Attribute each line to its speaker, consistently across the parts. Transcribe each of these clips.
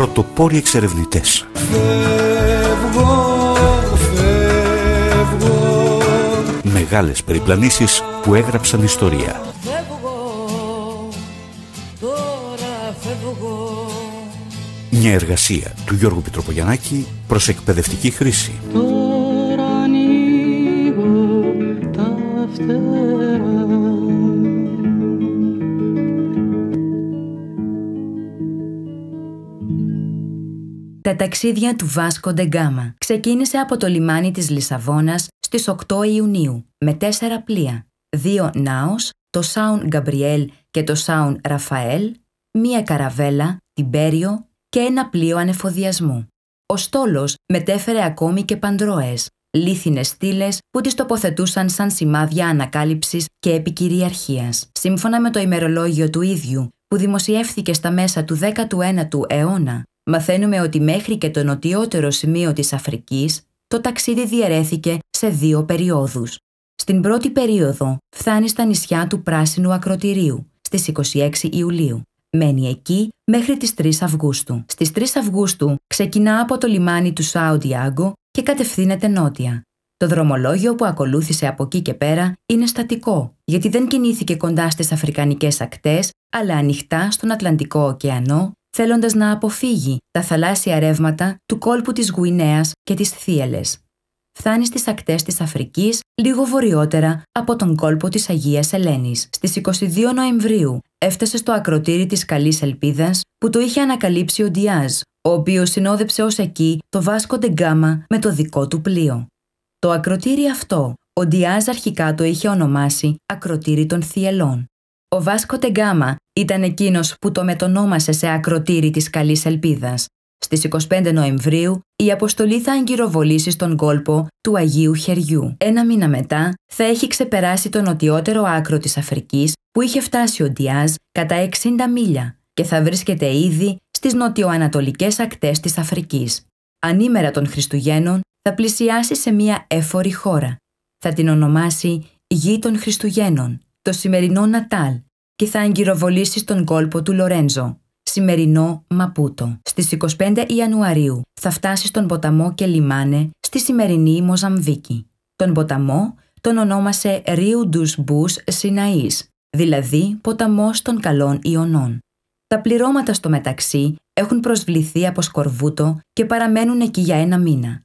Speaker 1: πρωτοπόροι εξερευνητές. Φεύγω, φεύγω. Μεγάλες περιπλανήσεις που έγραψαν ιστορία. Μια εργασία του Γιώργου Πιτροπογιαννάκη προς εκπαιδευτική χρήση. Τώρα ανοίγω τα φτερά
Speaker 2: Τα ταξίδια του Βάσκο Ντεγκάμα ξεκίνησε από το λιμάνι της Λισαβόνας στις 8 Ιουνίου με τέσσερα πλοία, δύο νάος, το Σάουν Γκαμπριέλ και το Σάουν Ραφαέλ, μία καραβέλα, την Πέριο και ένα πλοίο ανεφοδιασμού. Ο στόλος μετέφερε ακόμη και παντρώες, λίθινες στήλες που τις τοποθετούσαν σαν σημάδια ανακάλυψης και επικυριαρχίας. Σύμφωνα με το ημερολόγιο του ίδιου, που δημοσιεύθηκε στα μέσα του 19ου αιώνα, μαθαίνουμε ότι μέχρι και το νοτιότερο σημείο της Αφρικής, το ταξίδι διαιρέθηκε σε δύο περιόδους. Στην πρώτη περίοδο φτάνει στα νησιά του Πράσινου Ακροτηρίου στις 26 Ιουλίου. Μένει εκεί μέχρι τις 3 Αυγούστου. Στις 3 Αυγούστου ξεκινά από το λιμάνι του Σαουντιάγκο και κατευθύνεται νότια. Το δρομολόγιο που ακολούθησε από εκεί και πέρα είναι στατικό, γιατί δεν κινήθηκε κοντά στις αφρικανικές ακτές, αλλά ανοιχτά στον Ατλαντικό ωκεανό Θέλοντας να αποφύγει τα θαλάσσια ρεύματα του κόλπου της Γουινέας και της Θίελες. Φτάνει στις ακτές της Αφρικής λίγο βορειότερα από τον κόλπο της Αγίας Ελένης. Στις 22 Νοεμβρίου έφτασε στο ακροτήρι της καλής ελπίδας που το είχε ανακαλύψει ο Ντιάζ, ο οποίος συνόδεψε ως εκεί το Βάσκο Ντεγκάμα με το δικό του πλοίο. Το ακροτήρι αυτό ο Ντιάζ αρχικά το είχε ονομάσει «Ακροτήρι των Θιελών». Ο Βάσκο Τεγκάμα ήταν εκείνος που το μετονόμασε σε ακροτήρι της καλής ελπίδας. Στις 25 Νοεμβρίου η αποστολή θα αγκυροβολήσει στον κόλπο του Αγίου Χεριού. Ένα μήνα μετά θα έχει ξεπεράσει το νοτιότερο άκρο της Αφρικής που είχε φτάσει ο Ντιάζ κατά 60 μίλια και θα βρίσκεται ήδη στις νοτιοανατολικές ακτές της Αφρικής. Ανήμερα των Χριστουγέννων θα πλησιάσει σε μια έφορη χώρα. Θα την ονομάσει «Γη των Χριστουγέννων» το σημερινό Νατάλ και θα εγκυροβολήσει στον κόλπο του Λορέντζο, σημερινό Μαπούτο. Στις 25 Ιανουαρίου θα φτάσει στον ποταμό και λιμάνε στη σημερινή Μοζαμβίκη. Τον ποταμό τον ονόμασε Ρίου Ντους Μπούς Σιναΐς, δηλαδή ποταμός των καλών Ιωνών. Τα πληρώματα στο μεταξύ έχουν προσβληθεί από σκορβούτο και παραμένουν εκεί για ένα μήνα.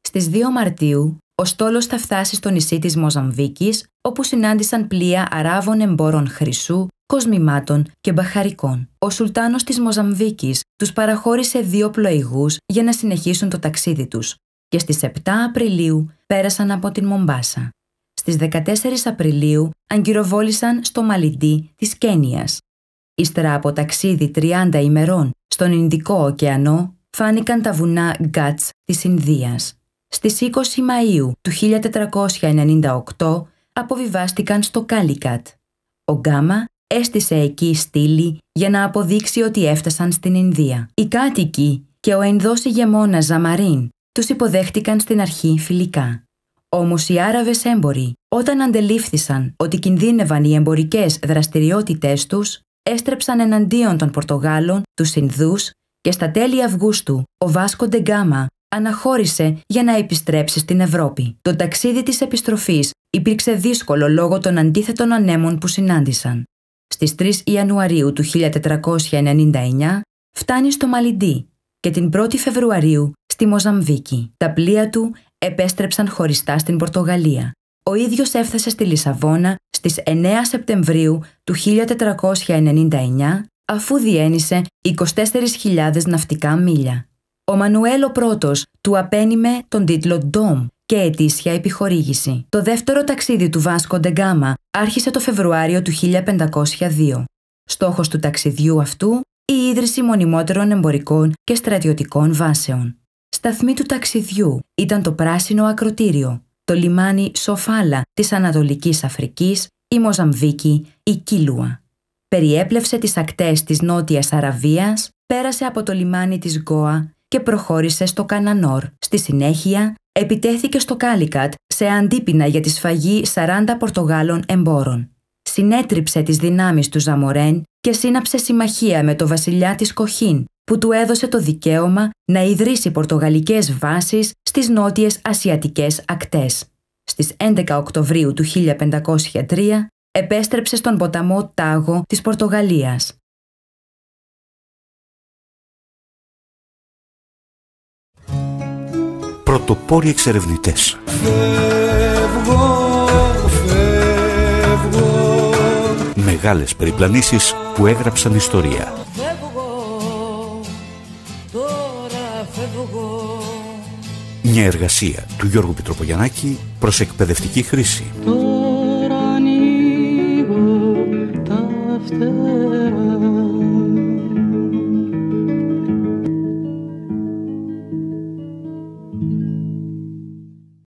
Speaker 2: Στις 2 Μαρτίου, ο στόλος θα φτάσει στο νησί της Μοζαμβίκης όπου συνάντησαν πλοία Αράβων εμπόρων χρυσού, κοσμημάτων και μπαχαρικών. Ο Σουλτάνος της Μοζαμβίκης τους παραχώρησε δύο πλοηγούς για να συνεχίσουν το ταξίδι τους και στις 7 Απριλίου πέρασαν από την Μομπάσα. Στις 14 Απριλίου αγκυροβόλησαν στο Μαλιντί της Κένιας. Ύστερα από ταξίδι 30 ημερών στον Ινδικό ωκεανό φάνηκαν τα βουνά Γκάτς της Ινδίας. Στις 20 Μαΐου του 1498 αποβιβάστηκαν στο Κάλικατ. Ο Γκάμα έστησε εκεί στήλη για να αποδείξει ότι έφτασαν στην Ινδία. Οι κάτοικοι και ο ενδός ηγεμόνα Ζαμαρίν τους υποδέχτηκαν στην αρχή φιλικά. Όμως οι Άραβες έμποροι, όταν αντελήφθησαν ότι κινδύνευαν οι εμπορικές δραστηριότητές τους έστρεψαν εναντίον των Πορτογάλων, τους Ινδούς και στα τέλη Αυγούστου ο Βάσκο Ντεγκάμα αναχώρησε για να επιστρέψει στην Ευρώπη. Το ταξίδι της επιστροφής υπήρξε δύσκολο λόγω των αντίθετων ανέμων που συνάντησαν. Στις 3 Ιανουαρίου του 1499 φτάνει στο Μαλιντί και την 1η Φεβρουαρίου στη Μοζαμβίκη. Τα πλοία του επέστρεψαν χωριστά στην Πορτογαλία. Ο ίδιος έφτασε στη Λισαβόνα στις 9 Σεπτεμβρίου του 1499 αφού διένυσε 24.000 ναυτικά μίλια. Ο Μανουέλο I του απένιμε τον τίτλο «Ντόμ» και ετήσια επιχορήγηση. Το δεύτερο ταξίδι του Βάσκο Ντεγκάμα άρχισε το Φεβρουάριο του 1502. Στόχος του ταξιδιού αυτού η ίδρυση μονιμότερων εμπορικών και στρατιωτικών βάσεων. Σταθμή του ταξιδιού ήταν το Πράσινο Ακροτήριο, το λιμάνι Σοφάλα της Ανατολικής Αφρικής, η Μοζαμβίκη, η Κίλουα. Περιέπλευσε τις ακτές της Νότιας Αραβίας, πέρασε από το λιμάνι της Γκόα και προχώρησε στο Κανανόρ, στη συνέχεια επιτέθηκε στο Κάλικατ σε αντίπεινα για τη σφαγή 40 Πορτογάλων εμπόρων. Συνέτριψε τις δυνάμεις του Ζαμορέν και σύναψε συμμαχία με το βασιλιά της Κοχίν, που του έδωσε το δικαίωμα να ιδρύσει πορτογαλικές βάσεις στις νότιες ασιατικές ακτές. Στις 11 Οκτωβρίου του 1503 επέστρεψε στον ποταμό Τάγο της Πορτογαλίας.
Speaker 1: πρωτοπόροι εξερευνητές. Μεγάλες περιπλανήσεις που έγραψαν ιστορία. Μια εργασία του Γιώργου Πιτροπογιαννάκη προς εκπαιδευτική χρήση.